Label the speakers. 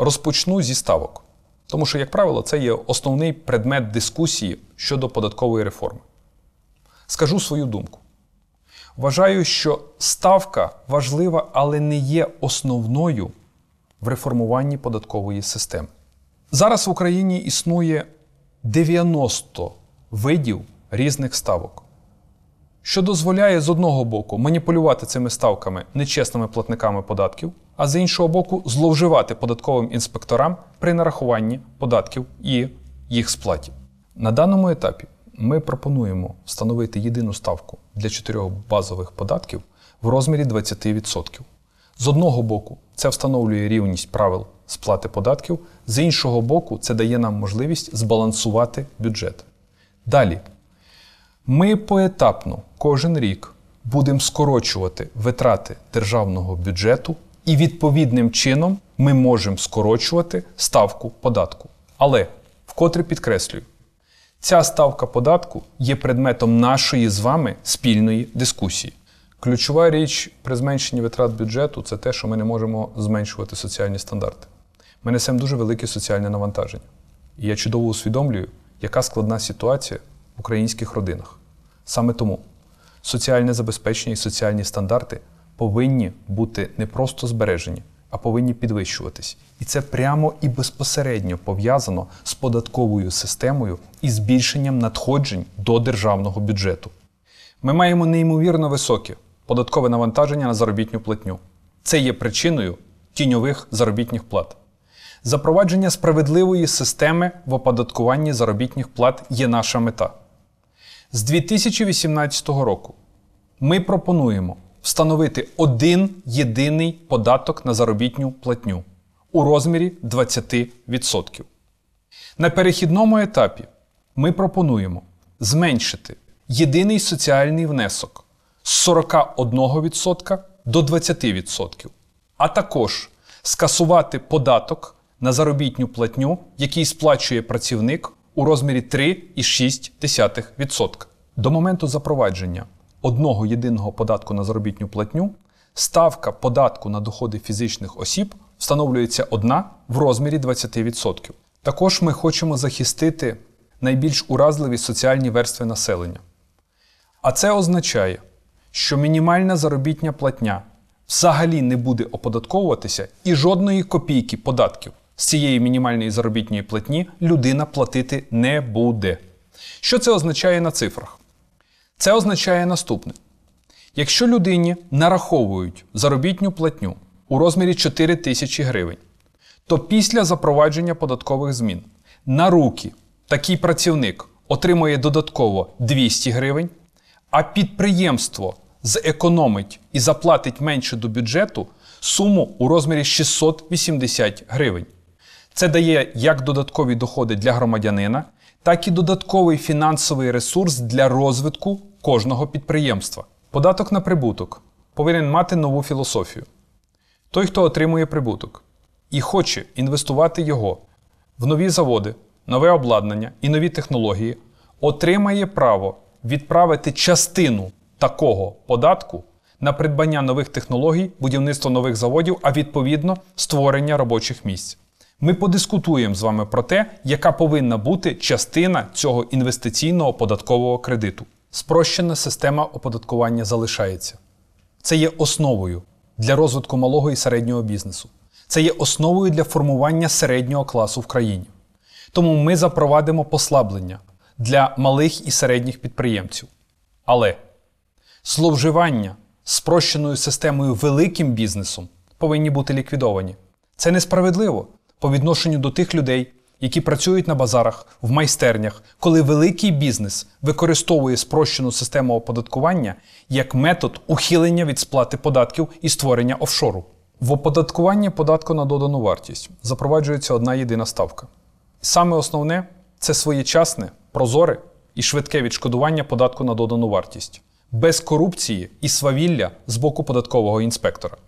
Speaker 1: Розпочну зі ставок, тому що, як правило, це є основний предмет дискусії щодо податкової реформи. Скажу свою думку. Вважаю, що ставка важлива, але не є основною в реформуванні податкової системи. Зараз в Україні існує 90 видів різних ставок, що дозволяє з одного боку маніпулювати цими ставками нечесними платниками податків а з іншого боку, зловживати податковим інспекторам при нарахуванні податків і їх сплаті. На даному етапі ми пропонуємо встановити єдину ставку для чотирьох базових податків в розмірі 20%. З одного боку, це встановлює рівність правил сплати податків, з іншого боку, це дає нам можливість збалансувати бюджет. Далі, ми поетапно кожен рік будемо скорочувати витрати державного бюджету і відповідним чином ми можемо скорочувати ставку податку. Але вкотре підкреслюю, ця ставка податку є предметом нашої з вами спільної дискусії. Ключова річ при зменшенні витрат бюджету це те, що ми не можемо зменшувати соціальні стандарти. Ми несемо дуже велике соціальне навантаження. І я чудово усвідомлюю, яка складна ситуація в українських родинах. Саме тому соціальне забезпечення і соціальні стандарти повинні бути не просто збережені, а повинні підвищуватись. І це прямо і безпосередньо пов'язано з податковою системою і збільшенням надходжень до державного бюджету. Ми маємо неймовірно високе податкове навантаження на заробітню платню. Це є причиною тіньових заробітних плат. Запровадження справедливої системи в оподаткуванні заробітних плат є наша мета. З 2018 року ми пропонуємо встановити один єдиний податок на заробітню платню у розмірі 20%. На перехідному етапі ми пропонуємо зменшити єдиний соціальний внесок з 41% до 20%, а також скасувати податок на заробітню платню, який сплачує працівник у розмірі 3,6%. До моменту запровадження одного єдиного податку на заробітну платню, ставка податку на доходи фізичних осіб встановлюється одна в розмірі 20%. Також ми хочемо захистити найбільш уразливі соціальні верстви населення. А це означає, що мінімальна заробітня платня взагалі не буде оподатковуватися і жодної копійки податків з цієї мінімальної заробітної платні людина платити не буде. Що це означає на цифрах? Це означає наступне: якщо людині нараховують заробітню платню у розмірі 4 тисячі гривень, то після запровадження податкових змін на руки такий працівник отримує додатково 200 гривень, а підприємство зекономить і заплатить менше до бюджету суму у розмірі 680 гривень. Це дає як додаткові доходи для громадянина, так і додатковий фінансовий ресурс для розвитку кожного підприємства. Податок на прибуток повинен мати нову філософію. Той, хто отримує прибуток і хоче інвестувати його в нові заводи, нове обладнання і нові технології, отримає право відправити частину такого податку на придбання нових технологій, будівництво нових заводів, а відповідно створення робочих місць. Ми подискутуємо з вами про те, яка повинна бути частина цього інвестиційного податкового кредиту. Спрощена система оподаткування залишається. Це є основою для розвитку малого і середнього бізнесу. Це є основою для формування середнього класу в країні. Тому ми запровадимо послаблення для малих і середніх підприємців. Але зловживання спрощеною системою великим бізнесом повинні бути ліквідовані. Це несправедливо по відношенню до тих людей, які працюють на базарах, в майстернях, коли великий бізнес використовує спрощену систему оподаткування як метод ухилення від сплати податків і створення офшору. В оподаткуванні податку на додану вартість запроваджується одна єдина ставка. Саме основне це своєчасне, прозоре і швидке відшкодування податку на додану вартість без корупції і свавілля з боку податкового інспектора.